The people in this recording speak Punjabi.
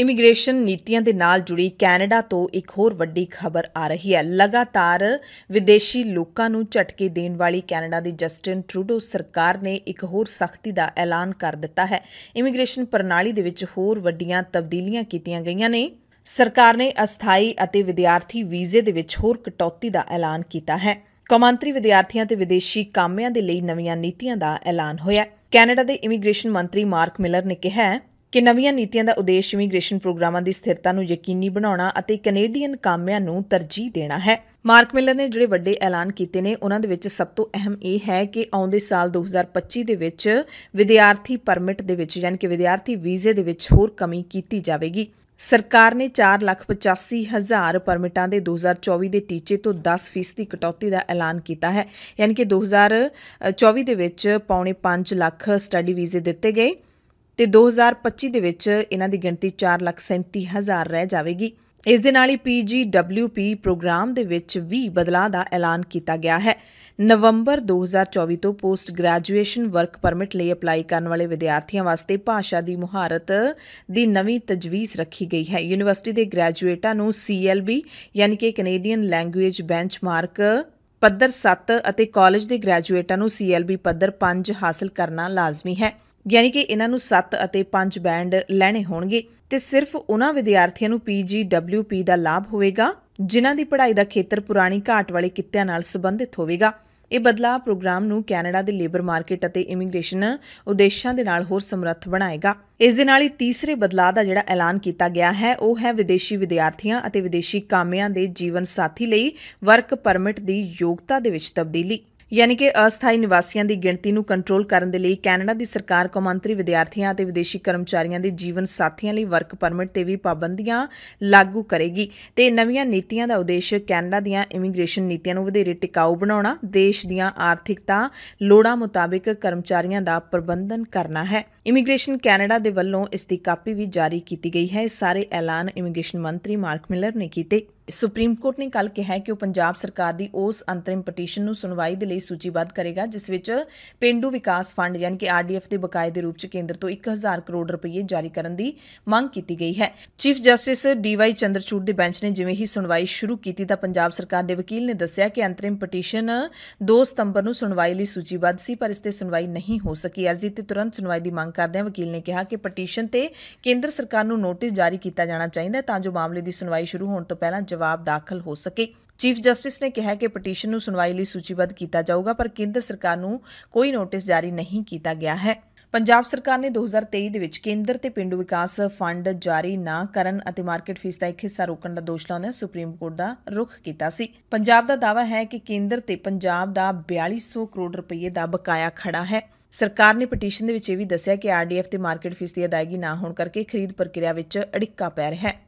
ਇਮੀਗ੍ਰੇਸ਼ਨ ਨੀਤੀਆਂ ਦੇ ਨਾਲ ਜੁੜੀ ਕੈਨੇਡਾ ਤੋਂ ਇੱਕ ਹੋਰ ਵੱਡੀ ਖਬਰ ਆ ਰਹੀ ਹੈ ਲਗਾਤਾਰ ਵਿਦੇਸ਼ੀ ਲੋਕਾਂ ਨੂੰ ਝਟਕੇ ਦੇਣ ਵਾਲੀ ਕੈਨੇਡਾ ਦੀ ਜਸਟਿਨ ਟਰੂਡੋ ਸਰਕਾਰ ਨੇ ਇੱਕ ਹੋਰ ਸਖਤੀ ਦਾ ਐਲਾਨ ਕਰ ਦਿੱਤਾ ਹੈ ਇਮੀਗ੍ਰੇਸ਼ਨ ਪ੍ਰਣਾਲੀ ਦੇ ਵਿੱਚ ਹੋਰ ਵੱਡੀਆਂ ਤਬਦੀਲੀਆਂ ਕੀਤੀਆਂ ਗਈਆਂ ਨੇ ਸਰਕਾਰ ਨੇ ਅਸਥਾਈ ਅਤੇ ਵਿਦਿਆਰਥੀ ਵੀਜ਼ੇ ਦੇ ਵਿੱਚ ਹੋਰ ਕਟੌਤੀ ਦਾ ਐਲਾਨ ਕੀਤਾ ਹੈ ਕਮਾਂਤਰੀ ਵਿਦਿਆਰਥੀਆਂ ਤੇ ਵਿਦੇਸ਼ੀ ਕਾਮਿਆਂ ਦੇ ਲਈ ਨਵੀਆਂ ਨੀਤੀਆਂ ਦਾ ਐਲਾਨ ਹੋਇਆ ਕੈਨੇਡਾ ਦੇ ਇਮੀਗ੍ਰੇਸ਼ਨ ਮੰਤਰੀ ਮਾਰਕ ਮਿਲਰ ਨੇ ਕਿਹਾ ਹੈ ਕਿ ਨਵੀਆਂ ਨੀਤੀਆਂ ਦਾ ਉਦੇਸ਼ ਇਮੀਗ੍ਰੇਸ਼ਨ ਪ੍ਰੋਗਰਾਮਾਂ ਦੀ ਸਥਿਰਤਾ ਨੂੰ ਯਕੀਨੀ ਬਣਾਉਣਾ ਅਤੇ ਕੈਨੇਡੀਅਨ ਕਾਮਿਆਂ ਨੂੰ ਤਰਜੀਹ ਦੇਣਾ ਹੈ ਮਾਰਕ ਮਿਲਰ ਨੇ ਜਿਹੜੇ ਵੱਡੇ ਐਲਾਨ ਕੀਤੇ ਨੇ ਉਹਨਾਂ ਦੇ ਵਿੱਚ ਸਭ ਤੋਂ ਅਹਿਮ ਇਹ ਹੈ ਕਿ ਆਉਂਦੇ ਸਾਲ 2025 ਦੇ ਵਿੱਚ ਵਿਦਿਆਰਥੀ ਪਰਮਿਟ ਦੇ ਵਿੱਚ ਯਾਨੀ ਕਿ ਵਿਦਿਆਰਥੀ ਵੀਜ਼ੇ ਦੇ ਵਿੱਚ ਹੋਰ ਕਮੀ ਕੀਤੀ ਜਾਵੇਗੀ ਸਰਕਾਰ ਨੇ 485000 ਪਰਮਿਟਾਂ ਦੇ 2024 ਦੇ ਟੀਚੇ ਤੋਂ 10% ਦੀ ਕਟੌਤੀ ਦਾ ਐਲਾਨ ਕੀਤਾ ਹੈ ਯਾਨੀ ਕਿ 2024 ਦੇ ਵਿੱਚ ਪੌਣੇ 5 ਲੱਖ ਸਟੱਡੀ ਵੀਜ਼ੇ ਦਿੱਤੇ ਗਏ ਤੇ 2025 ਦੇ ਵਿੱਚ ਇਹਨਾਂ ਦੀ ਗਿਣਤੀ 4,37,000 ਰਹਿ ਜਾਵੇਗੀ ਇਸ ਦੇ ਨਾਲ ਹੀ PGWP ਪ੍ਰੋਗਰਾਮ ਦੇ ਵਿੱਚ ਵੀ ਬਦਲਾਅ ਦਾ ਐਲਾਨ ਕੀਤਾ ਗਿਆ ਹੈ ਨਵੰਬਰ 2024 ਤੋਂ ਪੋਸਟ ਗ੍ਰੈਜੂਏਸ਼ਨ ਵਰਕ ਪਰਮਿਟ ਲਈ ਅਪਲਾਈ ਕਰਨ ਵਾਲੇ ਵਿਦਿਆਰਥੀਆਂ ਵਾਸਤੇ ਭਾਸ਼ਾ ਦੀ ਮੁਹਾਰਤ ਦੀ ਨਵੀਂ ਤਜਵੀਜ਼ ਰੱਖੀ ਗਈ ਹੈ ਯੂਨੀਵਰਸਿਟੀ ਦੇ ਗ੍ਰੈਜੂਏਟਾਂ ਨੂੰ CLB ਯਾਨੀ ਕਿ ਕੈਨੇਡੀਅਨ ਲੈਂਗੁਏਜ ਬੈਂਚਮਾਰਕ ਪੱਧਰ 7 ਅਤੇ ਕਾਲਜ ਦੇ ਗ੍ਰੈਜੂਏਟਾਂ ਨੂੰ CLB ਪੱਧਰ 5 ਹਾਸਲ ਕਰਨਾ ਲਾਜ਼ਮੀ ਹੈ ਯਾਨੀ ਕਿ ਇਹਨਾਂ ਨੂੰ 7 ਅਤੇ 5 ਬੈਂਡ ਲੈਣੇ ਹੋਣਗੇ ਤੇ ਸਿਰਫ ਉਹਨਾਂ ਵਿਦਿਆਰਥੀਆਂ ਨੂੰ PGWP ਦਾ ਲਾਭ ਹੋਵੇਗਾ ਜਿਨ੍ਹਾਂ ਦੀ ਪੜ੍ਹਾਈ ਦਾ ਖੇਤਰ ਪੁਰਾਣੀ ਘਾਟ ਵਾਲੇ ਕਿੱਤਿਆਂ ਨਾਲ ਸੰਬੰਧਿਤ ਹੋਵੇਗਾ ਇਹ ਬਦਲਾਅ ਪ੍ਰੋਗਰਾਮ ਨੂੰ ਕੈਨੇਡਾ ਦੇ ਲੇਬਰ ਮਾਰਕੀਟ ਅਤੇ ਇਮੀਗ੍ਰੇਸ਼ਨ ਉਦੇਸ਼ਾਂ ਦੇ ਨਾਲ ਹੋਰ ਸਮਰੱਥ ਬਣਾਏਗਾ ਇਸ ਦੇ ਨਾਲ ਹੀ ਤੀਸਰੇ ਬਦਲਾਅ ਦਾ ਜਿਹੜਾ ਐਲਾਨ ਕੀਤਾ ਗਿਆ ਹੈ ਉਹ ਹੈ ਵਿਦੇਸ਼ੀ ਵਿਦਿਆਰਥੀਆਂ ਅਤੇ ਵਿਦੇਸ਼ੀ ਕਾਮਿਆਂ ਦੇ ਜੀਵਨ ਸਾਥੀ ਲਈ ਵਰਕ ਪਰਮਿਟ ਦੀ ਯੋਗਤਾ ਦੇ ਵਿੱਚ ਤਬਦੀਲੀ ਯਾਨੀ ਕਿ ਅਸਥਾਈ ਨਿਵਾਸੀਆਂ ਦੀ ਗਿਣਤੀ ਨੂੰ ਕੰਟਰੋਲ ਕਰਨ ਦੇ ਲਈ ਕੈਨੇਡਾ ਦੀ ਸਰਕਾਰ ਕੌਮਾਂਤਰੀ ਵਿਦਿਆਰਥੀਆਂ ਅਤੇ ਵਿਦੇਸ਼ੀ ਕਰਮਚਾਰੀਆਂ ਦੇ ਜੀਵਨ ਸਾਥੀਆਂ ਲਈ ਵਰਕ ਪਰਮਿਟ ਤੇ ਵੀ ਪਾਬੰਦੀਆਂ ਲਾਗੂ ਕਰੇਗੀ ਤੇ ਨਵੀਆਂ ਨੀਤੀਆਂ ਦਾ ਉਦੇਸ਼ ਕੈਨੇਡਾ ਦੀਆਂ ਇਮੀਗ੍ਰੇਸ਼ਨ ਨੀਤੀਆਂ ਨੂੰ ਵਧੇਰੇ ਟਿਕਾਊ ਬਣਾਉਣਾ ਦੇਸ਼ ਦੀਆਂ ਆਰਥਿਕਤਾ ਲੋੜਾਂ ਮੁਤਾਬਿਕ ਕਰਮਚਾਰੀਆਂ ਦਾ ਪ੍ਰਬੰਧਨ ਕਰਨਾ ਹੈ ਇਮੀਗ੍ਰੇਸ਼ਨ ਕੈਨੇਡਾ ਦੇ ਵੱਲੋਂ ਇਸ ਦੀ ਕਾਪੀ ਵੀ ਜਾਰੀ ਕੀਤੀ ਗਈ ਹੈ ਸਾਰੇ ਐਲਾਨ ਇਮੀਗ੍ਰੇਸ਼ਨ ਮੰਤਰੀ ਮਾਰਕ ਮਿਲਰ ਨੇ ਕੀਤੇ ਸੁਪਰੀਮ ਕੋਰਟ ਨੇ ਕੱਲ ਕਿਹਾ ਕਿ ਉਹ ਪੰਜਾਬ ਸਰਕਾਰ ਦੀ ਉਸ ਅੰਤਰਿਮ ਪਟੀਸ਼ਨ ਨੂੰ ਸੁਣਵਾਈ ਦੇ ਲਈ ਸੂਚੀਬੱਧ ਕਰੇਗਾ ਜਿਸ ਵਿੱਚ ਪਿੰਡੂ ਵਿਕਾਸ ਫੰਡ ਯਾਨੀ ਕਿ ਆਰਡੀਐਫ ਦੇ ਬਕਾਏ ਦੇ ਰੂਪ ਚ ਕੇਂਦਰ ਤੋਂ 1000 ਕਰੋੜ ਰੁਪਏ ਜਾਰੀ ਕਰਨ ਦੀ ਮੰਗ ਕੀਤੀ ਗਈ ਹੈ ਚੀਫ ਜਸਟਿਸ ਡੀਵਾਈ ਚੰਦਰਚੂੜ ਦੇ ਬੈਂਚ ਨੇ ਜਿਵੇਂ ਹੀ ਸੁਣਵਾਈ ਸ਼ੁਰੂ ਕੀਤੀ ਤਾਂ ਪੰਜਾਬ ਸਰਕਾਰ ਦੇ ਵਕੀਲ ਨੇ ਦੱਸਿਆ ਕਿ ਅੰਤਰਿਮ ਪਟੀਸ਼ਨ 2 ਸਤੰਬਰ ਨੂੰ ਸੁਣਵਾਈ ਲਈ ਸੂਚੀਬੱਧ ਸੀ ਪਰ ਇਸ ਤੇ ਸੁਣਵਾਈ ਨਹੀਂ ਹੋ ਸਕੀ ਅਰਜ਼ੀ ਤੇ ਤੁਰੰਤ ਸੁਣਵਾਈ ਦੀ ਮੰਗ ਕਰਦਿਆਂ ਵਕੀਲ ਨੇ ਕਿਹਾ ਕਿ ਪਟੀਸ਼ਨ ਤੇ ਕੇਂਦਰ ਸਰਕਾਰ ਨੂੰ ਨੋਟਿਸ ਜਾਰੀ ਕੀਤਾ ਜਾਣਾ ਚਾਹੀਦਾ ਤਾਂ ਜੋ ਮਾਮਲੇ ਦੀ ਸੁਣਵਾਈ ਸ਼ੁਰੂ ਹੋਣ ਤੋਂ ਪਹਿਲਾਂ ਜਵਾਬ ਜਵਾਬ ਦਾਖਲ ਹੋ ਸਕੇ ਚੀਫ ਜਸਟਿਸ ਨੇ ਕਿਹਾ ਕਿ ਪਟੀਸ਼ਨ ਨੂੰ ਸੁਣਵਾਈ ਲਈ ਸੂਚੀਬੱਧ ਕੀਤਾ ਜਾਊਗਾ ਪਰ ਕੇਂਦਰ ਸਰਕਾਰ ਨੂੰ ਕੋਈ ਨੋਟਿਸ ਜਾਰੀ ਨਹੀਂ ਕੀਤਾ ਗਿਆ ਹੈ ਪੰਜਾਬ ਸਰਕਾਰ ਨੇ 2023 ਦੇ ਵਿੱਚ ਕੇਂਦਰ ਤੇ ਪਿੰਡੂ ਵਿਕਾਸ ਫੰਡ ਜਾਰੀ ਨਾ ਕਰਨ ਅਤੇ ਮਾਰਕੀਟ ਫੀਸ ਦਾ ਇੱਕ ਹਿੱਸਾ ਰੋਕਣ ਦਾ ਦੋਸ਼ ਲਾਉਂਦਿਆਂ ਸੁਪਰੀਮ ਕੋਰਟ ਦਾ ਰੁਖ ਕੀਤਾ ਸੀ ਪੰਜਾਬ ਦਾ ਦਾਵਾ ਹੈ ਕਿ ਕੇਂਦਰ ਤੇ ਪੰਜਾਬ ਦਾ 4200 ਕਰੋੜ ਰੁਪਏ ਦਾ ਬਕਾਇਆ ਖੜਾ ਹੈ ਸਰਕਾਰ ਨੇ ਪਟੀਸ਼ਨ ਦੇ ਵਿੱਚ ਇਹ ਵੀ ਦੱਸਿਆ ਕਿ ਆਰਡੀਐਫ ਤੇ ਮਾਰਕੀਟ ਫੀਸ ਦੀ ਅਦਾਇਗੀ ਨਾ ਹੋਣ ਕਰਕੇ ਖਰੀਦ ਪ੍ਰਕਿਰਿਆ ਵਿੱਚ ਅੜਿੱਕਾ ਪੈ ਰਿਹਾ ਹੈ